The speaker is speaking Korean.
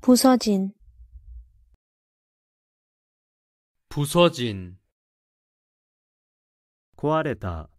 부서진 부서진 고아れ다